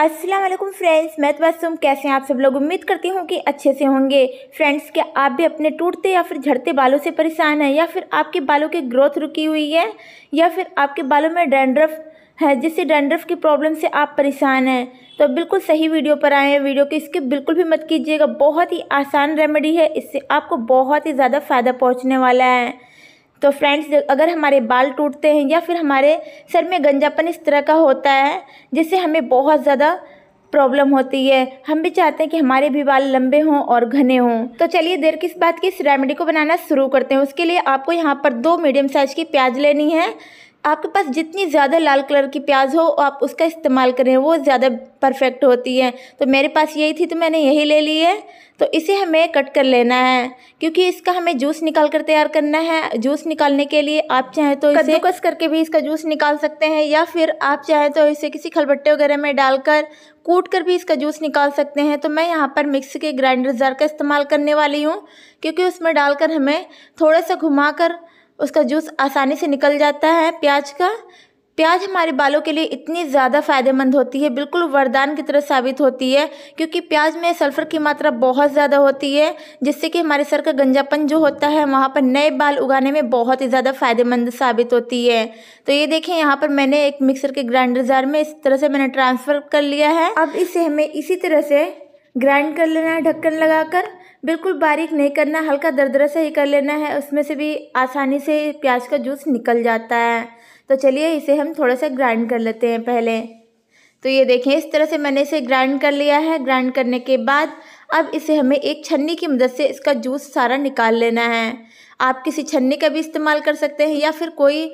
अस्सलाम वालेकुम फ्रेंड्स मैं तो बस कैसे हैं आप सब लोग उम्मीद करती हूँ कि अच्छे से होंगे फ्रेंड्स क्या आप भी अपने टूटते या फिर झड़ते बालों से परेशान हैं या फिर आपके बालों की ग्रोथ रुकी हुई है या फिर आपके बालों में डैंड्रफ है जिससे डैंड्रफ की प्रॉब्लम से आप परेशान हैं तो बिल्कुल सही वीडियो पर आए हैं वीडियो के इसके बिल्कुल भी मत कीजिएगा बहुत ही आसान रेमेडी है इससे आपको बहुत ही ज़्यादा फ़ायदा पहुँचने वाला है तो फ्रेंड्स अगर हमारे बाल टूटते हैं या फिर हमारे सर में गंजापन इस तरह का होता है जिससे हमें बहुत ज़्यादा प्रॉब्लम होती है हम भी चाहते हैं कि हमारे भी बाल लंबे हों और घने हों तो चलिए देर किस बात की इस रेमेडी को बनाना शुरू करते हैं उसके लिए आपको यहाँ पर दो मीडियम साइज़ की प्याज लेनी है आपके पास जितनी ज़्यादा लाल कलर की प्याज हो आप उसका इस्तेमाल करें वो ज़्यादा परफेक्ट होती है तो मेरे पास यही थी तो मैंने यही ले ली है तो इसे हमें कट कर लेना है क्योंकि इसका हमें जूस निकाल कर तैयार करना है जूस निकालने के लिए आप चाहें तो इसे कस करके भी इसका जूस निकाल सकते हैं या फिर आप चाहें तो इसे किसी खलबट्टे वगैरह में डालकर कूट कर भी इसका जूस निकाल सकते हैं तो मैं यहाँ पर मिक्स के ग्राइंडर जार का इस्तेमाल करने वाली हूँ क्योंकि उसमें डालकर हमें थोड़ा सा घुमा कर उसका जूस आसानी से निकल जाता है प्याज का प्याज हमारे बालों के लिए इतनी ज़्यादा फ़ायदेमंद होती है बिल्कुल वरदान की तरह साबित होती है क्योंकि प्याज में सल्फ़र की मात्रा बहुत ज़्यादा होती है जिससे कि हमारे सर का गंजापन जो होता है वहाँ पर नए बाल उगाने में बहुत ही ज़्यादा फ़ायदेमंद साबित होती है तो ये देखें यहाँ पर मैंने एक मिक्सर के ग्राइंडर जार में इस तरह से मैंने ट्रांसफ़र कर लिया है अब इसे हमें इसी तरह से ग्राइंड कर लेना है ढक्कन लगाकर बिल्कुल बारीक नहीं करना हल्का दरदरा सा ही कर लेना है उसमें से भी आसानी से प्याज का जूस निकल जाता है तो चलिए इसे हम थोड़ा सा ग्राइंड कर लेते हैं पहले तो ये देखें इस तरह से मैंने इसे ग्राइंड कर लिया है ग्राइंड करने के बाद अब इसे हमें एक छन्नी की मदद से इसका जूस सारा निकाल लेना है आप किसी छन्नी का भी इस्तेमाल कर सकते हैं या फिर कोई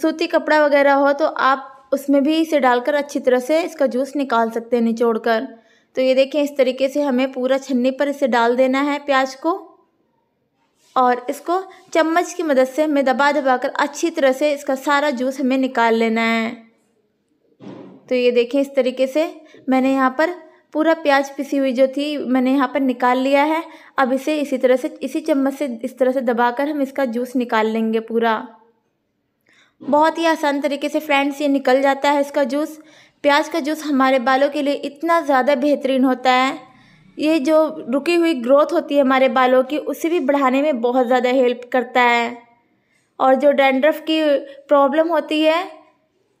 सूती कपड़ा वगैरह हो तो आप उसमें भी इसे डालकर अच्छी तरह से इसका जूस निकाल सकते हैं निचोड़ कर तो ये देखें इस तरीके से हमें पूरा छन्नी पर इसे डाल देना है प्याज को और इसको चम्मच की मदद से हमें दबा दबा कर अच्छी तरह से इसका सारा जूस हमें निकाल लेना है तो ये देखें इस तरीके से मैंने यहाँ पर पूरा प्याज पिसी हुई जो थी मैंने यहाँ पर निकाल लिया है अब इसे इसी तरह से इसी चम्मच से इस तरह से दबाकर हम इसका जूस निकाल लेंगे पूरा बहुत ही आसान तरीके से फ्रेंड्स ये निकल जाता है इसका जूस प्याज का जूस हमारे बालों के लिए इतना ज़्यादा बेहतरीन होता है ये जो रुकी हुई ग्रोथ होती है हमारे बालों की उसे भी बढ़ाने में बहुत ज़्यादा हेल्प करता है और जो डेंड्रफ की प्रॉब्लम होती है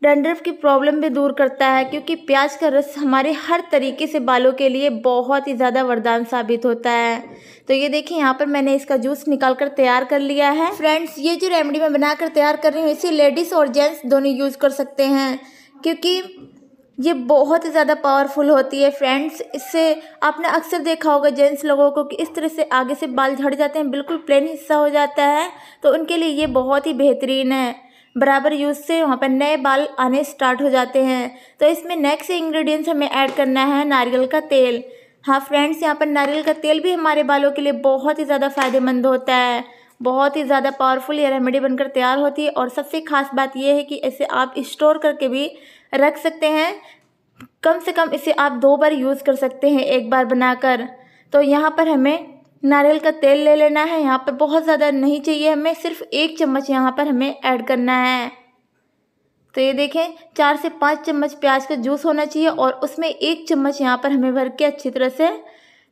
डेंड्रफ की प्रॉब्लम भी दूर करता है क्योंकि प्याज का रस हमारे हर तरीके से बालों के लिए बहुत ही ज़्यादा वरदान साबित होता है तो ये देखिए यहाँ पर मैंने इसका जूस निकाल कर तैयार कर लिया है फ्रेंड्स ये जो रेमेडी मैं बना कर तैयार कर रही हूँ इसे लेडीज़ और जेंट्स दोनों यूज़ कर सकते हैं क्योंकि ये बहुत ही ज़्यादा पावरफुल होती है फ्रेंड्स इससे आपने अक्सर देखा होगा जेंट्स लोगों को कि इस तरह से आगे से बाल झड़ जाते हैं बिल्कुल प्लेन हिस्सा हो जाता है तो उनके लिए ये बहुत ही बेहतरीन है बराबर यूज़ से वहाँ पर नए बाल आने स्टार्ट हो जाते हैं तो इसमें नेक्स्ट इंग्रेडिएंट्स हमें ऐड करना है नारियल का तेल हाँ फ्रेंड्स यहाँ पर नारियल का तेल भी हमारे बालों के लिए बहुत ही ज़्यादा फ़ायदेमंद होता है बहुत ही ज़्यादा पावरफुल ये रेमेडी बनकर तैयार होती है और सबसे खास बात यह है कि इसे आप स्टोर करके भी रख सकते हैं कम से कम इसे आप दो बार यूज़ कर सकते हैं एक बार बनाकर तो यहाँ पर हमें नारियल का तेल ले लेना है यहाँ पर बहुत ज़्यादा नहीं चाहिए हमें सिर्फ एक चम्मच यहाँ पर हमें ऐड करना है तो ये देखें चार से पाँच चम्मच प्याज का जूस होना चाहिए और उसमें एक चम्मच यहाँ पर हमें भर के अच्छी तरह से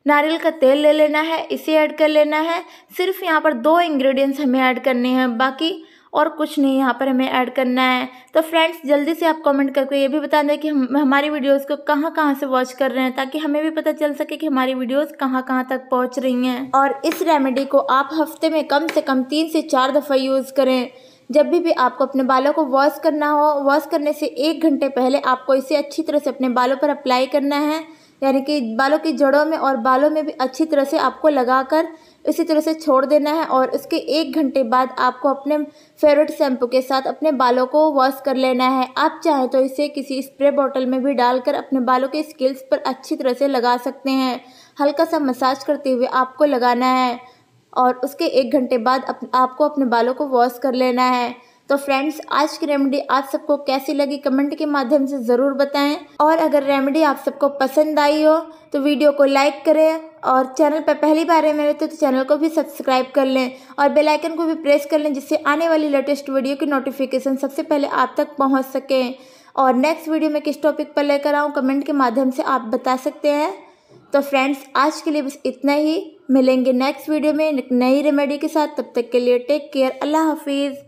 नारियल का तेल ले लेना है इसे ऐड कर लेना है सिर्फ यहाँ पर दो इंग्रेडिएंट्स हमें ऐड करने हैं बाकी और कुछ नहीं यहाँ पर हमें ऐड करना है तो फ्रेंड्स जल्दी से आप कमेंट करके ये भी बता दें कि हम हमारी वीडियोस को कहाँ कहाँ से वॉच कर रहे हैं ताकि हमें भी पता चल सके कि हमारी वीडियोस कहाँ कहाँ तक पहुँच रही हैं और इस रेमेडी को आप हफ्ते में कम से कम तीन से चार दफ़ा यूज़ करें जब भी भी आपको अपने बालों को वॉश करना हो वॉश करने से एक घंटे पहले आपको इसे अच्छी तरह से अपने बालों पर अप्लाई करना है यानी कि बालों की जड़ों में और बालों में भी अच्छी तरह से आपको लगा इसी तरह से छोड़ देना है और उसके एक घंटे बाद आपको अपने फेवरेट शैम्पू के साथ अपने बालों को वॉश कर लेना है आप चाहें तो इसे किसी स्प्रे बॉटल में भी डालकर अपने बालों के स्किल्स पर अच्छी तरह से लगा सकते हैं हल्का सा मसाज करते हुए आपको लगाना है और उसके एक घंटे बाद अप, आपको अपने बालों को वॉश कर लेना है तो फ्रेंड्स आज की रेमेडी आप सबको कैसी लगी कमेंट के माध्यम से ज़रूर बताएं और अगर रेमेडी आप सबको पसंद आई हो तो वीडियो को लाइक करें और चैनल पर पहली बार है मेरे तो, तो चैनल को भी सब्सक्राइब कर लें और बेल आइकन को भी प्रेस कर लें जिससे आने वाली लेटेस्ट वीडियो की नोटिफिकेशन सबसे पहले आप तक पहुँच सकें और नेक्स्ट वीडियो में किस टॉपिक पर लेकर आऊँ कमेंट के माध्यम से आप बता सकते हैं तो फ्रेंड्स आज के लिए बस इतना ही मिलेंगे नेक्स्ट वीडियो में नई रेमेडी के साथ तब तक के लिए टेक केयर अल्लाह हाफिज़